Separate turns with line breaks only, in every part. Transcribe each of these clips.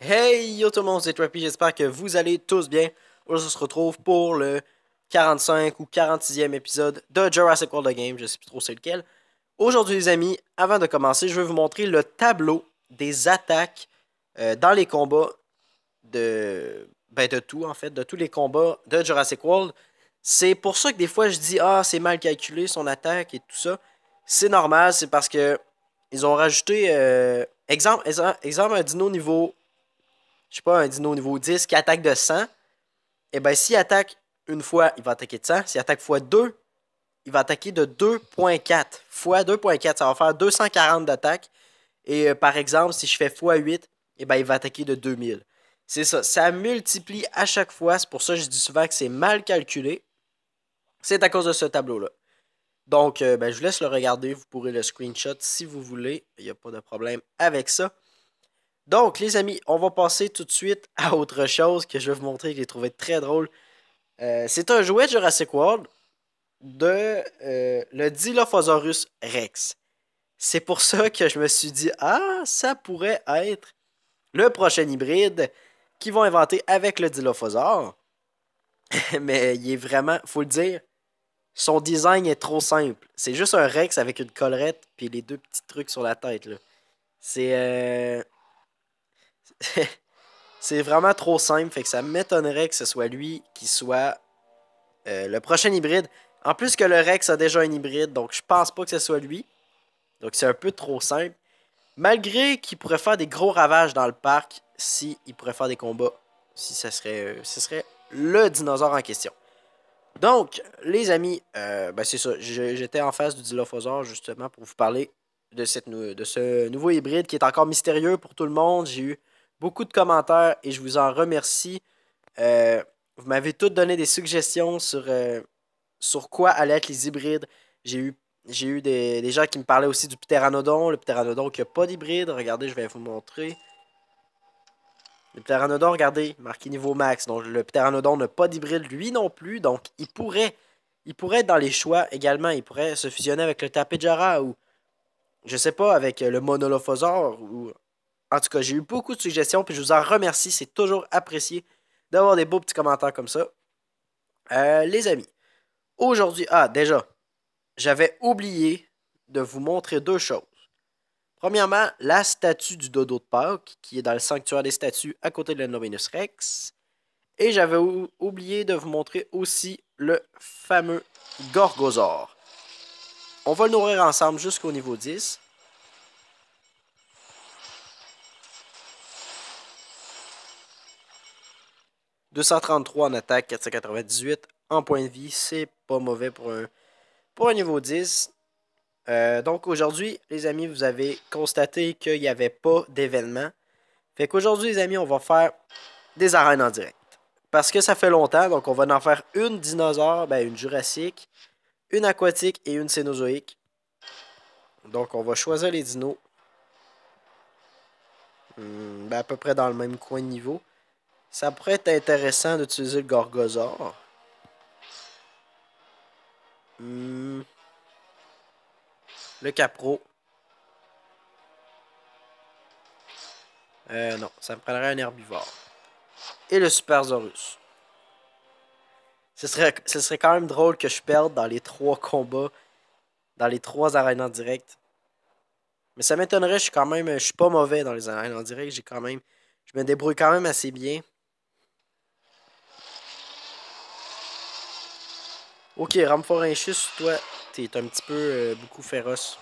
Hey yo tout le monde, c'est Trappy, j'espère que vous allez tous bien. Aujourd'hui, on se retrouve pour le 45 ou 46e épisode de Jurassic World The Game, je sais plus trop c'est lequel. Aujourd'hui les amis, avant de commencer, je vais vous montrer le tableau des attaques euh, dans les combats de... Ben, de tout en fait, de tous les combats de Jurassic World. C'est pour ça que des fois je dis ah c'est mal calculé son attaque et tout ça. C'est normal, c'est parce que ils ont rajouté euh, exemple, exemple un dino niveau je sais pas, un dino niveau 10 qui attaque de 100, et eh bien s'il attaque une fois, il va attaquer de 100. S'il attaque fois 2, il va attaquer de 2.4. Fois 2.4, ça va faire 240 d'attaque. Et euh, par exemple, si je fais fois 8, et eh ben, il va attaquer de 2000. C'est ça, ça multiplie à chaque fois. C'est pour ça que je dis souvent que c'est mal calculé. C'est à cause de ce tableau-là. Donc, euh, ben, je vous laisse le regarder. Vous pourrez le screenshot si vous voulez. Il n'y a pas de problème avec ça. Donc, les amis, on va passer tout de suite à autre chose que je vais vous montrer que j'ai trouvé très drôle. Euh, c'est un jouet de Jurassic World de euh, le Dilophosaurus Rex. C'est pour ça que je me suis dit, ah, ça pourrait être le prochain hybride qu'ils vont inventer avec le Dilophosaur. Mais il est vraiment, faut le dire, son design est trop simple. C'est juste un Rex avec une collerette puis les deux petits trucs sur la tête. Là. C'est. Euh, c'est vraiment trop simple, fait que ça m'étonnerait que ce soit lui qui soit euh, le prochain hybride. En plus que le Rex a déjà un hybride, donc je pense pas que ce soit lui. Donc c'est un peu trop simple. Malgré qu'il pourrait faire des gros ravages dans le parc si il pourrait faire des combats. Si ça serait, euh, ce serait le dinosaure en question. Donc, les amis, euh, ben c'est ça. J'étais en face du Dilophosaure justement pour vous parler de, de ce nouveau hybride qui est encore mystérieux pour tout le monde. J'ai eu beaucoup de commentaires et je vous en remercie. Euh, vous m'avez toutes donné des suggestions sur, euh, sur quoi allaient être les hybrides. J'ai eu, j'ai eu des, gens qui me parlaient aussi du pteranodon, le pteranodon qui n'a pas d'hybride. Regardez, je vais vous montrer. Le pteranodon, regardez, marqué niveau max. Donc le pteranodon n'a pas d'hybride lui non plus. Donc il pourrait, il pourrait être dans les choix également. Il pourrait se fusionner avec le tapejara ou je sais pas, avec le monolophosaure ou en tout cas, j'ai eu beaucoup de suggestions, puis je vous en remercie. C'est toujours apprécié d'avoir des beaux petits commentaires comme ça. Euh, les amis, aujourd'hui, ah, déjà, j'avais oublié de vous montrer deux choses. Premièrement, la statue du dodo de Pâques, qui est dans le sanctuaire des statues à côté de la Nominus Rex. Et j'avais oublié de vous montrer aussi le fameux Gorgosaure. On va le nourrir ensemble jusqu'au niveau 10. 233 en attaque, 498 en point de vie. C'est pas mauvais pour un, pour un niveau 10. Euh, donc aujourd'hui, les amis, vous avez constaté qu'il n'y avait pas d'événement. Fait qu'aujourd'hui, les amis, on va faire des arènes en direct. Parce que ça fait longtemps, donc on va en faire une dinosaure, ben une jurassique, une aquatique et une cénozoïque. Donc on va choisir les dinos. Hmm, ben, à peu près dans le même coin de niveau. Ça pourrait être intéressant d'utiliser le Gorgozor. Hmm. Le Capro. Euh, non, ça me prendrait un herbivore. Et le Super Zorus. Ce serait, ce serait quand même drôle que je perde dans les trois combats, dans les trois arènes en direct. Mais ça m'étonnerait, je suis quand même, je suis pas mauvais dans les arènes en direct, j'ai quand même, je me débrouille quand même assez bien. Ok, sur toi, t'es un petit peu euh, beaucoup féroce.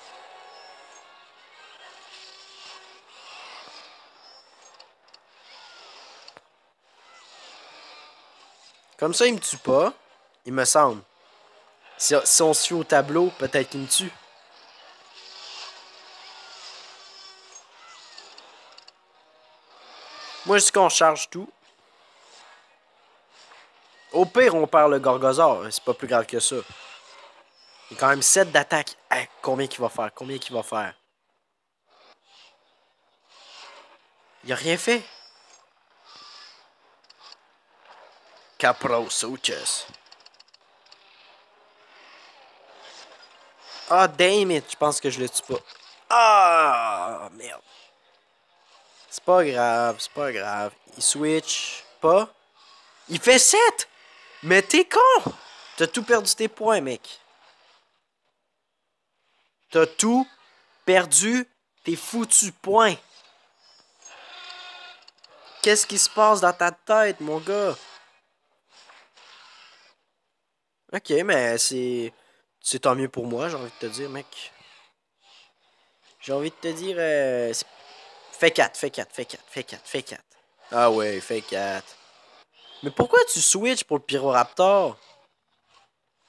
Comme ça, il me tue pas, il me semble. Si, on suit au tableau, peut-être qu'il me tue. Moi, je dis qu'on charge tout. Au pire, on perd le Gorgozor. C'est pas plus grave que ça. Il a quand même 7 d'attaque. combien qu'il va faire? Combien qu'il va faire? Il a rien fait. Capro Suches. Ah, damn it. Je pense que je le tue pas. Ah, merde. C'est pas grave, c'est pas grave. Il switch pas. Il fait 7! Mais t'es con! T'as tout perdu tes points, mec. T'as tout perdu tes foutus points. Qu'est-ce qui se passe dans ta tête, mon gars? Ok, mais c'est... C'est tant mieux pour moi, j'ai envie de te dire, mec. J'ai envie de te dire... Euh... Fais 4, fais 4, fais 4, fais 4, fais 4. Ah ouais, fais 4. Mais pourquoi tu switches pour le Pyroraptor?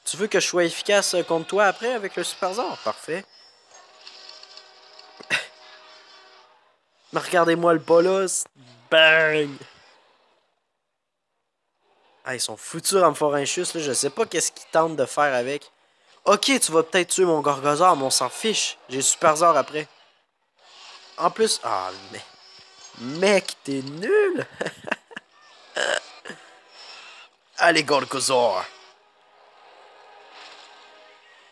Tu veux que je sois efficace contre toi après avec le Super Parfait. Mais regardez-moi le bolos. Bang! Ah, ils sont foutus en Forinchus, là. Je sais pas qu'est-ce qu'ils tentent de faire avec. Ok, tu vas peut-être tuer mon gorgosaur, mais on s'en fiche. J'ai Super Zord après. En plus... Ah, mais... Mec, t'es nul! Allez, Gorgozor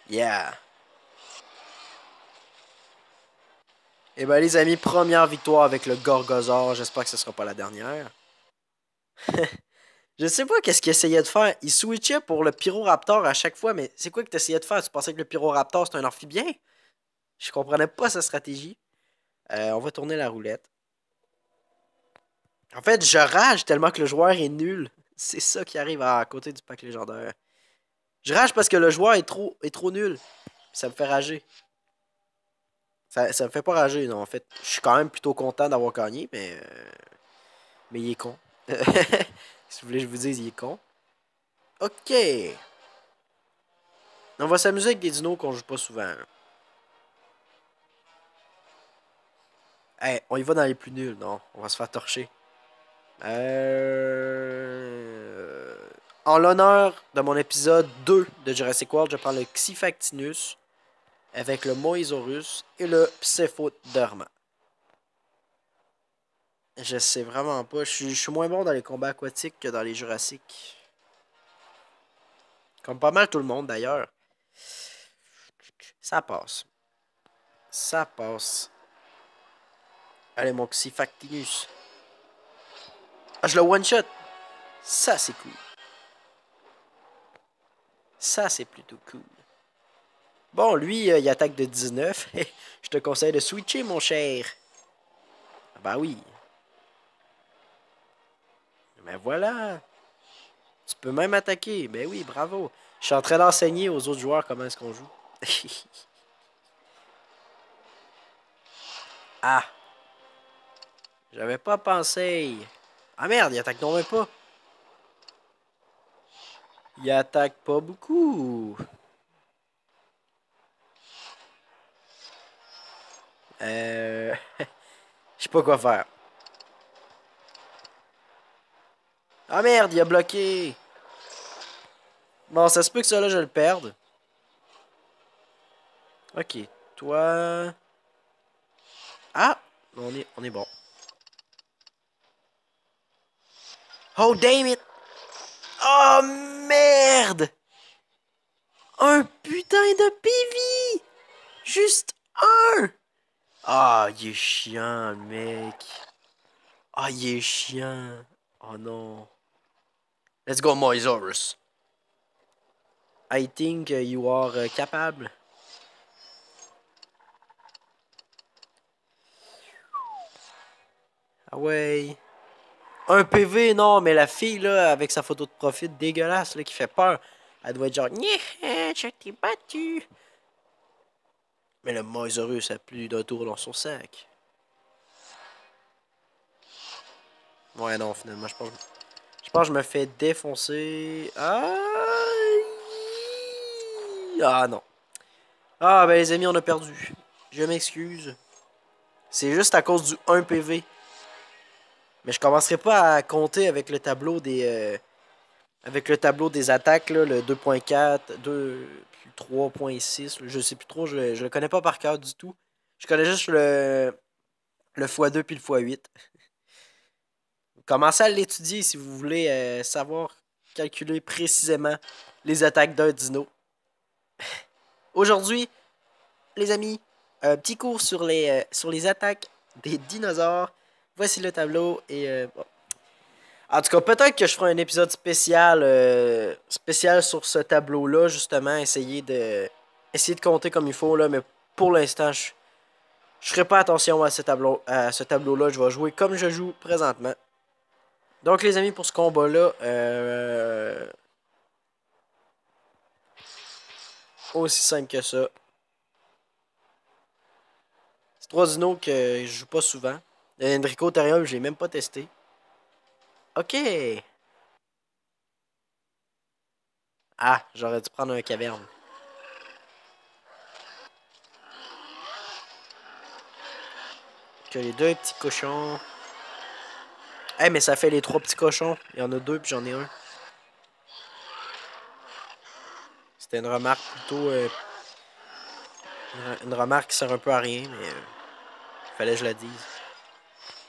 Yeah Et eh ben les amis, première victoire avec le Gorgozor. J'espère que ce sera pas la dernière. je sais pas qu'est-ce qu'il essayait de faire. Il switchait pour le Raptor à chaque fois, mais c'est quoi que tu essayais de faire? Tu pensais que le Raptor c'est un amphibien? Je comprenais pas sa stratégie. Euh, on va tourner la roulette. En fait, je rage tellement que le joueur est nul. C'est ça qui arrive à côté du pack légendaire. Je rage parce que le joueur est trop, trop nul. Ça me fait rager. Ça, me fait pas rager, non, en fait. Je suis quand même plutôt content d'avoir gagné, mais. Euh, mais il est con. si vous voulez, je vous dise, il est con. Ok. On va s'amuser avec des dinos qu'on joue pas souvent. eh on y va dans les plus nuls, non? On va se faire torcher. Euh, en l'honneur de mon épisode 2 de Jurassic World, je parle le Xifactinus avec le Moisaurus et le Psephoderma. Je sais vraiment pas. Je suis moins bon dans les combats aquatiques que dans les Jurassiques. Comme pas mal tout le monde d'ailleurs. Ça passe. Ça passe. Allez, mon Xiphactinus. Ah, je le one-shot. Ça, c'est cool. Ça, c'est plutôt cool. Bon, lui, euh, il attaque de 19. je te conseille de switcher, mon cher. Ah, bah oui. Mais voilà. Tu peux même attaquer. Ben oui, bravo. Je suis en train d'enseigner aux autres joueurs comment est-ce qu'on joue. ah. J'avais pas pensé. Ah merde, il attaque non même pas. Il attaque pas beaucoup. Euh... Je sais pas quoi faire. Ah merde, il a bloqué. Bon, ça se peut que ça là, je le perde. Ok, toi... Ah, on est, on est bon. Oh damn it! Oh merde! Un putain de PV! Juste un! Ah, oh, il est chiant, mec. Ah, oh, il est chiant. Oh non. Let's go, Moisaurus. I think you are euh, capable. Away. Ah, un PV, non, mais la fille, là, avec sa photo de profit dégueulasse, là, qui fait peur, elle doit être genre, hein, je t'ai battu. Mais le Moiserus a plus d'un tour dans son sac. Ouais, non, finalement, je pense. Je pense que je me fais défoncer. Ah, ah non. Ah, ben, les amis, on a perdu. Je m'excuse. C'est juste à cause du 1 PV. Mais je commencerai pas à compter avec le tableau des. Euh, avec le tableau des attaques, le 2.4, 2, 3.6, je sais plus trop, je, je le connais pas par cœur du tout. Je connais juste le, le x2 puis le x8. Commencez à l'étudier si vous voulez euh, savoir calculer précisément les attaques d'un dino. Aujourd'hui, les amis, un petit cours sur les, euh, sur les attaques des dinosaures. Voici le tableau et. Euh, En tout cas, peut-être que je ferai un épisode spécial, euh, spécial sur ce tableau-là, justement, essayer de, essayer de compter comme il faut, là, mais pour l'instant, je ne ferai pas attention à ce tableau à ce tableau-là. Je vais jouer comme je joue présentement. Donc, les amis, pour ce combat-là, euh, aussi simple que ça. C'est trois dinos que je joue pas souvent. Le j'ai même pas testé. Ok. Ah, j'aurais dû prendre un caverne. Que les deux petits cochons. Eh, mais ça fait les trois petits cochons. Il y en a deux, puis j'en ai un. C'était une remarque plutôt. Euh, une remarque qui sert un peu à rien, mais. Il euh, fallait que je la dise.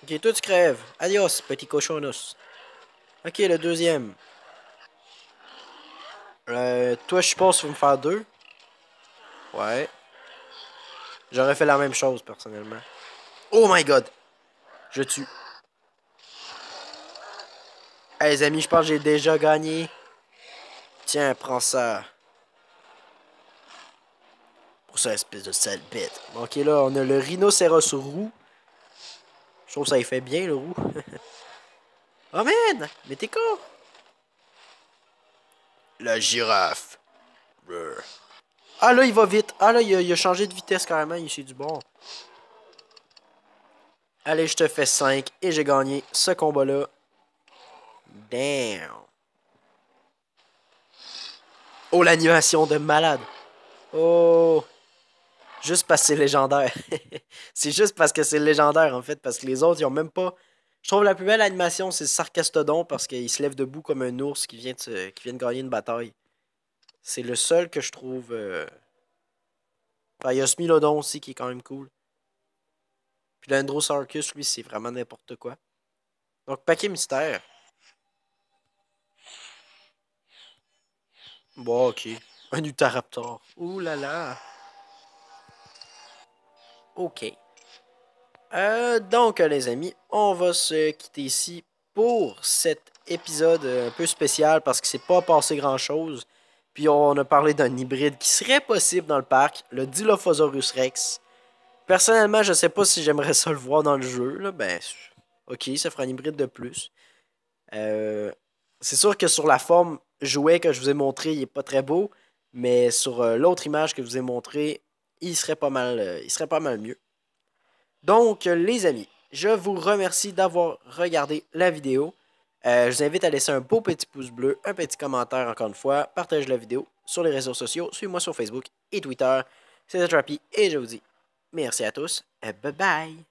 Ok, toi tu crèves. Adios, petit cochonus. Ok, le deuxième. Euh, toi, je pense qu'il faut me faire deux. Ouais. J'aurais fait la même chose, personnellement. Oh my god! Je tue. Hey, les amis, je pense que j'ai déjà gagné. Tiens, prends ça. Pour ça, espèce de sale bête. Ok, là, on a le rhinocéros roux. Je trouve ça il fait bien, le roux. oh, man! Mais t'es quoi? La girafe. Ah, là, il va vite. Ah, là, il a, changé de vitesse carrément. Il du bon. Allez, je te fais 5 et j'ai gagné ce combat-là. Damn. Oh, l'animation de malade. Oh juste parce que c'est légendaire. c'est juste parce que c'est légendaire, en fait, parce que les autres, ils ont même pas. Je trouve la plus belle animation, c'est Sarcastodon, parce qu'il se lève debout comme un ours qui vient de, qui vient gagner une bataille. C'est le seul que je trouve. Euh, enfin, il y a Smilodon aussi qui est quand même cool. Puis l'Androsarcus, lui, c'est vraiment n'importe quoi. Donc, paquet mystère. Bon, ok. Un Utahraptor. Ouh là là. OK. Euh, donc, les amis, on va se quitter ici pour cet épisode un peu spécial parce que c'est pas passé grand-chose. Puis on a parlé d'un hybride qui serait possible dans le parc, le Dilophosaurus rex. Personnellement, je sais pas si j'aimerais ça le voir dans le jeu. Ben, ok, ça fera un hybride de plus. Euh, c'est sûr que sur la forme jouet que je vous ai montré, il est pas très beau. Mais sur euh, l'autre image que je vous ai montré il serait pas mal, euh, il serait pas mal mieux. Donc, euh, les amis, je vous remercie d'avoir regardé la vidéo. Euh, je vous invite à laisser un beau petit pouce bleu, un petit commentaire encore une fois, partage la vidéo sur les réseaux sociaux, suivez-moi sur Facebook et Twitter. C'est Trappy et je vous dis merci à tous, bye bye!